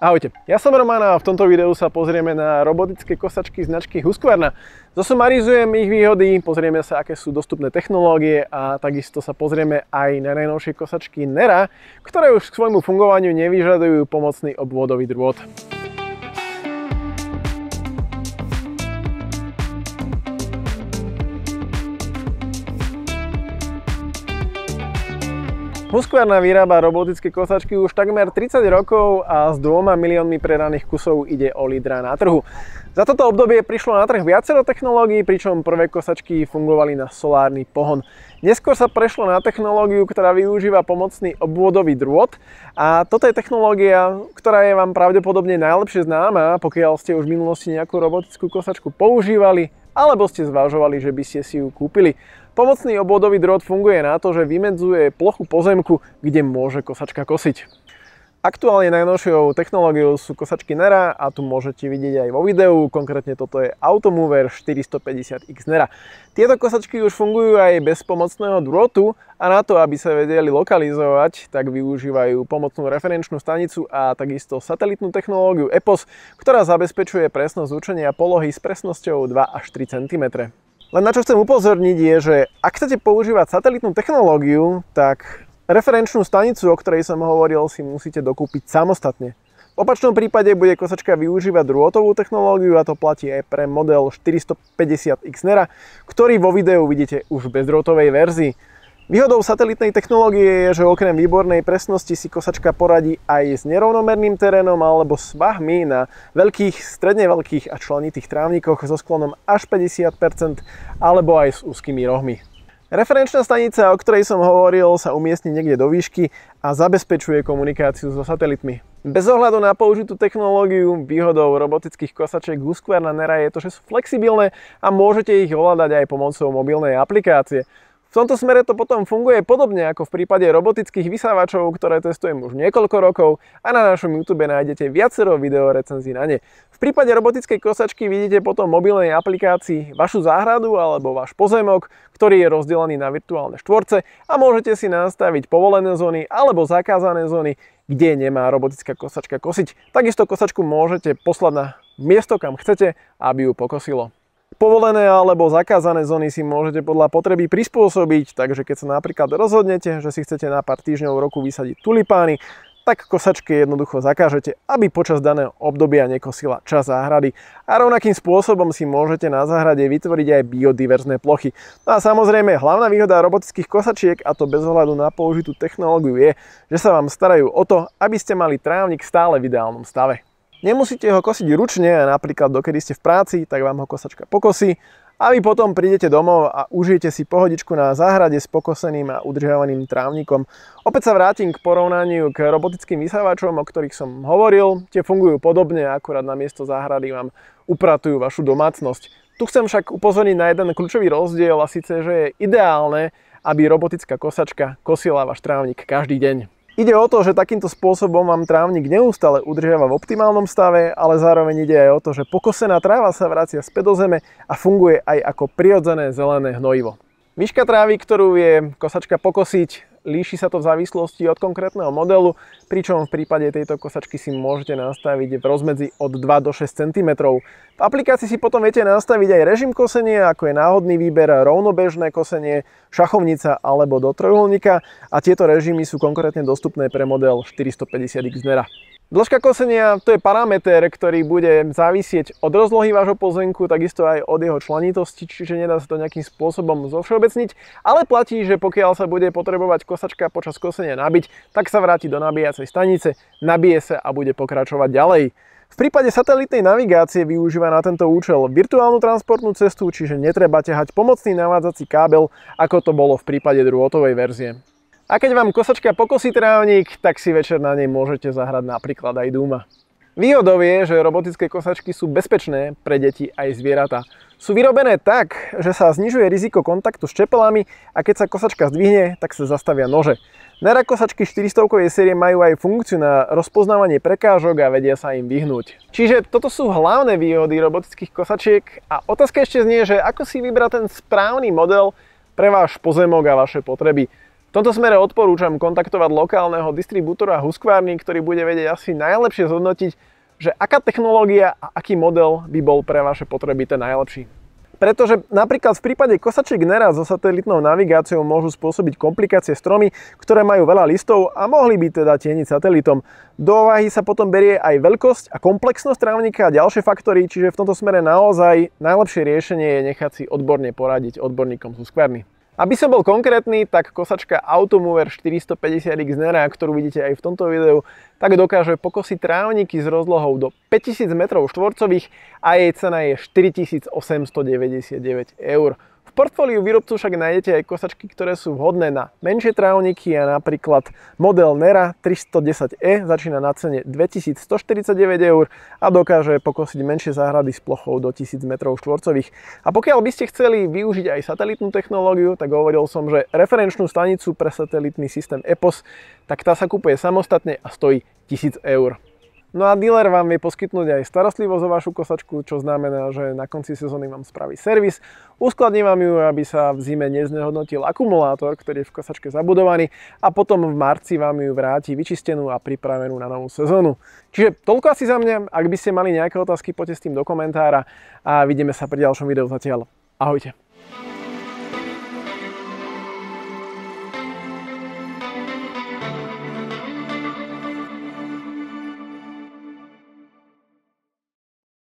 Ahojte, ja som Roman a v tomto videu sa pozrieme na robotické kosačky značky Husqvarna. Zasumarizujem ich výhody, pozrieme sa, aké sú dostupné technológie a takisto sa pozrieme aj na najnovšie kosačky Nera, ktoré už k svojmu fungovaniu nevyžadujú pomocný obvodový drôt. Husqvarna vyrába robotické kosačky už takmer 30 rokov a s dvoma miliónmi predaných kusov ide o lídra na trhu. Za toto obdobie prišlo na trh viacero technológií, pričom prvé kosačky fungovali na solárny pohon. Neskôr sa prešlo na technológiu, ktorá využíva pomocný obvodový drôt a toto je technológia, ktorá je vám pravdepodobne najlepšie známa, pokiaľ ste už v minulosti nejakú robotickú kosačku používali alebo ste zvažovali, že by ste si ju kúpili. Pomocný obvodový drôt funguje na to, že vymedzuje plochu pozemku, kde môže kosačka kosiť. Aktuálne najnovšou technológiou sú kosačky Nera a tu môžete vidieť aj vo videu, konkrétne toto je Automover 450X Nera. Tieto kosačky už fungujú aj bez pomocného drôtu a na to, aby sa vedeli lokalizovať, tak využívajú pomocnú referenčnú stanicu a takisto satelitnú technológiu EPOS, ktorá zabezpečuje presnosť zúčenia polohy s presnosťou 2 až 3 cm. Len na čo chcem upozorniť je, že ak chcete používať satelitnú technológiu, tak Referenčnú stanicu, o ktorej som hovoril, si musíte dokúpiť samostatne. V opačnom prípade bude kosačka využívať drôtovú technológiu a to platí aj pre model 450 Xnera, ktorý vo videu vidíte už v bezdrôtovej verzii. Výhodou satelitnej technológie je, že okrem výbornej presnosti si kosačka poradí aj s nerovnomerným terénom alebo s vahmi na veľkých, stredne veľkých a členitých trávnikoch so sklonom až 50% alebo aj s úzkými rohmi. Referenčná stanica, o ktorej som hovoril, sa umiestni niekde do výšky a zabezpečuje komunikáciu so satelitmi. Bez ohľadu na použitú technológiu, výhodou robotických kosačiek Husqvarna Nera je to, že sú flexibilné a môžete ich ovládať aj pomocou mobilnej aplikácie. V tomto smere to potom funguje podobne ako v prípade robotických vysávačov, ktoré testujem už niekoľko rokov a na našom YouTube nájdete viacero videorecenzí na ne. V prípade robotickej kosačky vidíte potom mobilnej aplikácii vašu záhradu alebo váš pozemok, ktorý je rozdelený na virtuálne štvorce a môžete si nastaviť povolené zóny alebo zakázané zóny, kde nemá robotická kosačka kosiť. Takisto kosačku môžete poslať na miesto, kam chcete, aby ju pokosilo. Povolené alebo zakázané zóny si môžete podľa potreby prispôsobiť, takže keď sa napríklad rozhodnete, že si chcete na pár týždňov roku vysadiť tulipány, tak kosačky jednoducho zakážete, aby počas daného obdobia nekosila čas záhrady. A rovnakým spôsobom si môžete na záhrade vytvoriť aj biodiverzné plochy. No a samozrejme, hlavná výhoda robotických kosačiek, a to bez ohľadu na použitú technológiu, je, že sa vám starajú o to, aby ste mali trávnik stále v ideálnom stave. Nemusíte ho kosiť ručne, napríklad dokedy ste v práci, tak vám ho kosačka pokosí a vy potom prídete domov a užijete si pohodičku na záhrade s pokoseným a udržiavaným trávnikom. Opäť sa vrátim k porovnaniu k robotickým vysávačom, o ktorých som hovoril. Tie fungujú podobne, akurát na miesto záhrady vám upratujú vašu domácnosť. Tu chcem však upozorniť na jeden kľúčový rozdiel a síce, že je ideálne, aby robotická kosačka kosila váš trávnik každý deň. Ide o to, že takýmto spôsobom vám trávnik neustále udržiava v optimálnom stave, ale zároveň ide aj o to, že pokosená tráva sa vracia späť do zeme a funguje aj ako prirodzené zelené hnojivo. Výška trávy, ktorú je kosačka pokosiť, Líši sa to v závislosti od konkrétneho modelu, pričom v prípade tejto kosačky si môžete nastaviť v rozmedzi od 2 do 6 cm. V aplikácii si potom viete nastaviť aj režim kosenia, ako je náhodný výber, rovnobežné kosenie, šachovnica alebo do trojuholníka a tieto režimy sú konkrétne dostupné pre model 450X Nera. Dĺžka kosenia to je parameter, ktorý bude závisieť od rozlohy vášho pozemku, takisto aj od jeho članitosti, čiže nedá sa to nejakým spôsobom zovšeobecniť, ale platí, že pokiaľ sa bude potrebovať kosačka počas kosenia nabiť, tak sa vráti do nabíjacej stanice, nabije sa a bude pokračovať ďalej. V prípade satelitnej navigácie využíva na tento účel virtuálnu transportnú cestu, čiže netreba ťahať pomocný navádzací kábel, ako to bolo v prípade druhotovej verzie. A keď vám kosačka pokosí trávnik, tak si večer na nej môžete zahrať napríklad aj dúma. Výhodou je, že robotické kosačky sú bezpečné pre deti aj zvieratá. Sú vyrobené tak, že sa znižuje riziko kontaktu s čepelami a keď sa kosačka zdvihne, tak sa zastavia nože. Nera kosačky 400 série majú aj funkciu na rozpoznávanie prekážok a vedia sa im vyhnúť. Čiže toto sú hlavné výhody robotických kosačiek a otázka ešte znie, že ako si vybrať ten správny model pre váš pozemok a vaše potreby. V tomto smere odporúčam kontaktovať lokálneho distribútora Husqvarny, ktorý bude vedieť asi najlepšie zhodnotiť, že aká technológia a aký model by bol pre vaše potreby ten najlepší. Pretože napríklad v prípade kosačiek neraz so satelitnou navigáciou môžu spôsobiť komplikácie stromy, ktoré majú veľa listov a mohli by teda tieniť satelitom. Do ovahy sa potom berie aj veľkosť a komplexnosť trávnika a ďalšie faktory, čiže v tomto smere naozaj najlepšie riešenie je nechať si odborne poradiť odborníkom z skverny. Aby som bol konkrétny, tak kosačka Automover 450X Nera, ktorú vidíte aj v tomto videu, tak dokáže pokosiť trávniky s rozlohou do 5000 m štvorcových a jej cena je 4899 eur. V portfóliu výrobcu však nájdete aj kosačky, ktoré sú vhodné na menšie trávniky a napríklad model Nera 310e začína na cene 2149 eur a dokáže pokosiť menšie záhrady s plochou do 1000 m2. A pokiaľ by ste chceli využiť aj satelitnú technológiu, tak hovoril som, že referenčnú stanicu pre satelitný systém EPOS, tak tá sa kupuje samostatne a stojí 1000 eur. No a dealer vám vie poskytnúť aj starostlivosť o vašu kosačku, čo znamená, že na konci sezóny vám spraví servis, uskladní vám ju, aby sa v zime neznehodnotil akumulátor, ktorý je v kosačke zabudovaný a potom v marci vám ju vráti vyčistenú a pripravenú na novú sezónu. Čiže toľko asi za mňa, ak by ste mali nejaké otázky, poďte s tým do komentára a vidíme sa pri ďalšom videu zatiaľ. Ahojte.